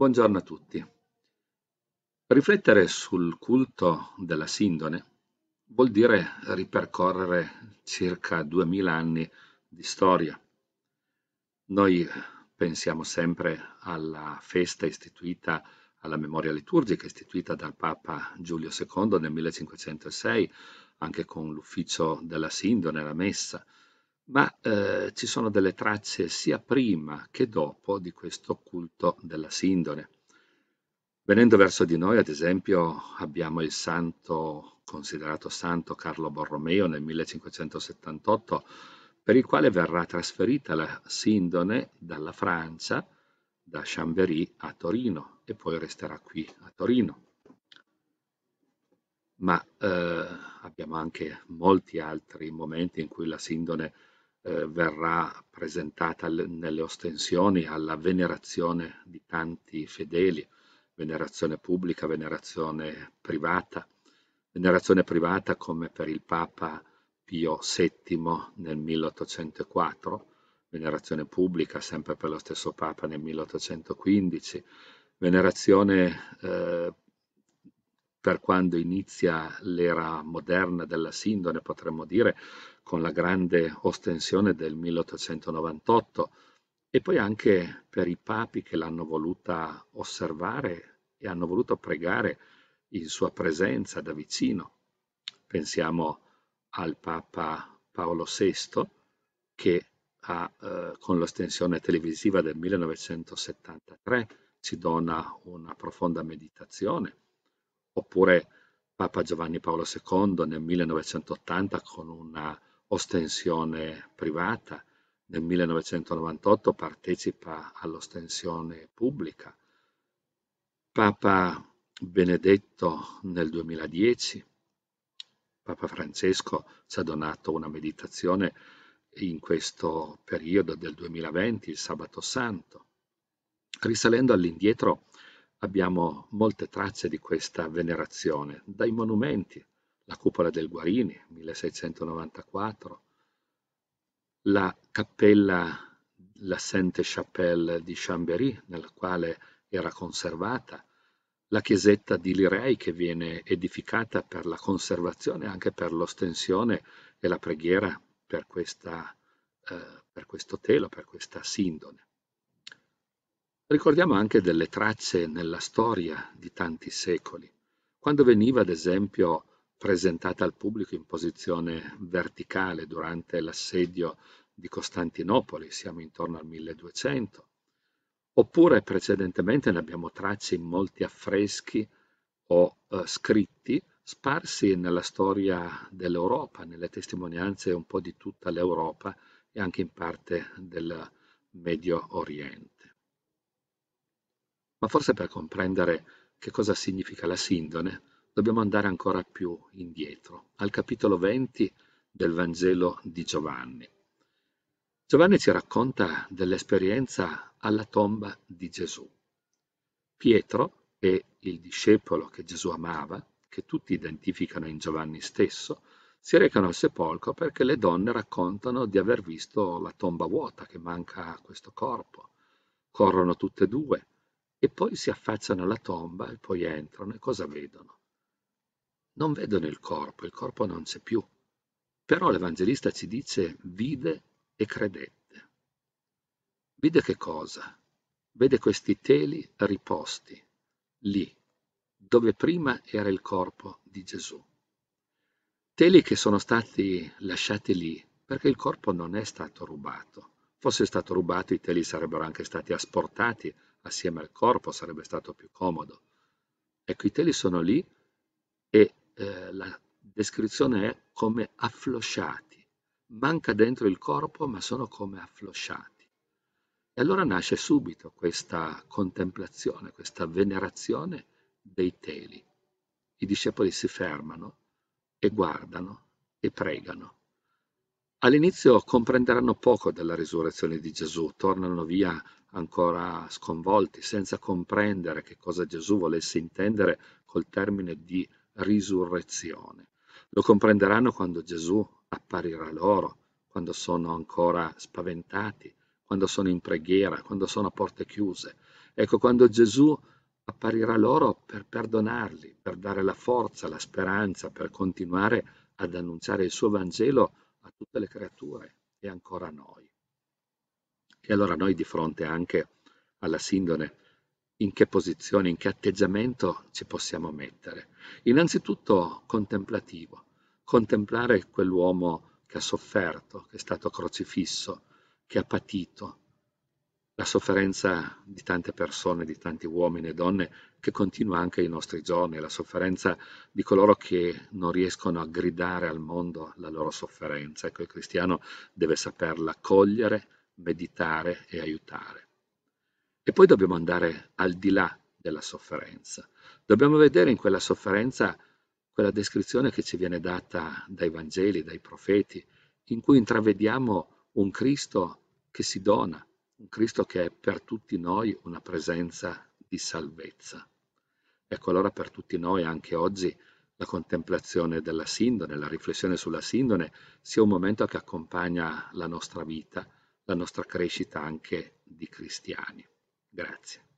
Buongiorno a tutti. Riflettere sul culto della Sindone vuol dire ripercorrere circa 2000 anni di storia. Noi pensiamo sempre alla festa istituita alla memoria liturgica istituita dal Papa Giulio II nel 1506, anche con l'ufficio della Sindone, la Messa, ma eh, ci sono delle tracce sia prima che dopo di questo culto della sindone. Venendo verso di noi, ad esempio, abbiamo il santo, considerato santo Carlo Borromeo nel 1578, per il quale verrà trasferita la sindone dalla Francia, da Chambéry a Torino, e poi resterà qui a Torino ma eh, abbiamo anche molti altri momenti in cui la sindone eh, verrà presentata nelle ostensioni alla venerazione di tanti fedeli, venerazione pubblica, venerazione privata, venerazione privata come per il Papa Pio VII nel 1804, venerazione pubblica sempre per lo stesso Papa nel 1815, venerazione eh, per quando inizia l'era moderna della sindone, potremmo dire, con la grande ostensione del 1898, e poi anche per i papi che l'hanno voluta osservare e hanno voluto pregare in sua presenza da vicino. Pensiamo al Papa Paolo VI che ha, eh, con l'ostensione televisiva del 1973 ci dona una profonda meditazione oppure Papa Giovanni Paolo II nel 1980 con una ostensione privata, nel 1998 partecipa all'ostensione pubblica, Papa Benedetto nel 2010, Papa Francesco ci ha donato una meditazione in questo periodo del 2020, il Sabato Santo. Risalendo all'indietro, abbiamo molte tracce di questa venerazione, dai monumenti, la cupola del Guarini, 1694, la cappella, la Sainte-Chapelle di Chambéry, nella quale era conservata, la chiesetta di Lirei che viene edificata per la conservazione, anche per l'ostensione e la preghiera per, questa, eh, per questo telo, per questa sindone. Ricordiamo anche delle tracce nella storia di tanti secoli, quando veniva ad esempio presentata al pubblico in posizione verticale durante l'assedio di Costantinopoli, siamo intorno al 1200, oppure precedentemente ne abbiamo tracce in molti affreschi o eh, scritti sparsi nella storia dell'Europa, nelle testimonianze un po' di tutta l'Europa e anche in parte del Medio Oriente. Ma forse per comprendere che cosa significa la sindone dobbiamo andare ancora più indietro, al capitolo 20 del Vangelo di Giovanni. Giovanni ci racconta dell'esperienza alla tomba di Gesù. Pietro e il discepolo che Gesù amava, che tutti identificano in Giovanni stesso, si recano al sepolcro perché le donne raccontano di aver visto la tomba vuota che manca questo corpo. Corrono tutte e due, e poi si affacciano alla tomba e poi entrano e cosa vedono? Non vedono il corpo, il corpo non c'è più. Però l'Evangelista ci dice vide e credette. Vide che cosa? Vede questi teli riposti, lì, dove prima era il corpo di Gesù. Teli che sono stati lasciati lì perché il corpo non è stato rubato. Fosse stato rubato i teli sarebbero anche stati asportati assieme al corpo sarebbe stato più comodo. Ecco, i teli sono lì e eh, la descrizione è come afflosciati. Manca dentro il corpo, ma sono come afflosciati. E allora nasce subito questa contemplazione, questa venerazione dei teli. I discepoli si fermano e guardano e pregano. All'inizio comprenderanno poco della risurrezione di Gesù, tornano via ancora sconvolti, senza comprendere che cosa Gesù volesse intendere col termine di risurrezione. Lo comprenderanno quando Gesù apparirà loro, quando sono ancora spaventati, quando sono in preghiera, quando sono a porte chiuse. Ecco, quando Gesù apparirà loro per perdonarli, per dare la forza, la speranza, per continuare ad annunciare il suo Vangelo a tutte le creature e ancora a noi. E allora noi di fronte anche alla sindone, in che posizione, in che atteggiamento ci possiamo mettere? Innanzitutto contemplativo, contemplare quell'uomo che ha sofferto, che è stato crocifisso, che ha patito, la sofferenza di tante persone, di tanti uomini e donne che continua anche ai nostri giorni, la sofferenza di coloro che non riescono a gridare al mondo la loro sofferenza. Ecco, il cristiano deve saperla cogliere, meditare e aiutare. E poi dobbiamo andare al di là della sofferenza. Dobbiamo vedere in quella sofferenza quella descrizione che ci viene data dai Vangeli, dai profeti, in cui intravediamo un Cristo che si dona, un Cristo che è per tutti noi una presenza di salvezza. Ecco allora per tutti noi anche oggi la contemplazione della sindone, la riflessione sulla sindone sia un momento che accompagna la nostra vita, la nostra crescita anche di cristiani. Grazie.